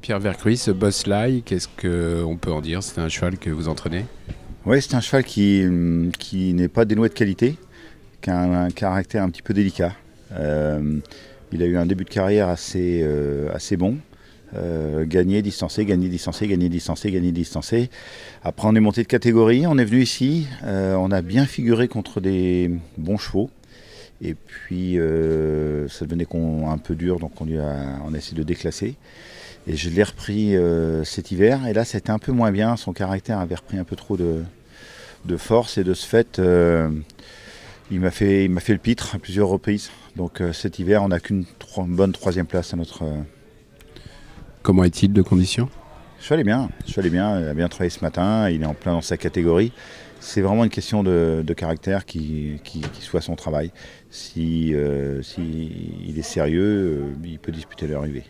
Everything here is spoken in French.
Pierre Vercruis, ce boss Lai, qu'est-ce qu'on peut en dire C'est un cheval que vous entraînez Oui, c'est un cheval qui, qui n'est pas dénoué de qualité, qui a un, caractère un petit peu délicat. Euh, il a eu un début de carrière assez, euh, assez bon. Euh, gagné, gagner, gagné, gagner, gagné, gagner, gagné, gagner, distancer. Après, on est monté de catégorie, on est venu ici, on a bien figuré contre des bons chevaux. Et puis, euh, ça devenait un peu dur, donc on, a, on a essayé de déclasser. Et je l'ai repris euh, cet hiver. Et là, c'était un peu moins bien. Son caractère avait repris un peu trop de, force. Et de ce fait, euh, il m'a fait, il fait le pitre à plusieurs reprises. Donc cet hiver, on n'a qu'une bonne troisième place à notre. Comment est-il de condition je suis bien, je bien, il a bien travaillé ce matin, il est en plein dans sa catégorie. C'est vraiment une question de, caractère qui, soit son travail. Si, euh, si il est sérieux, euh, il peut disputer l'arrivée.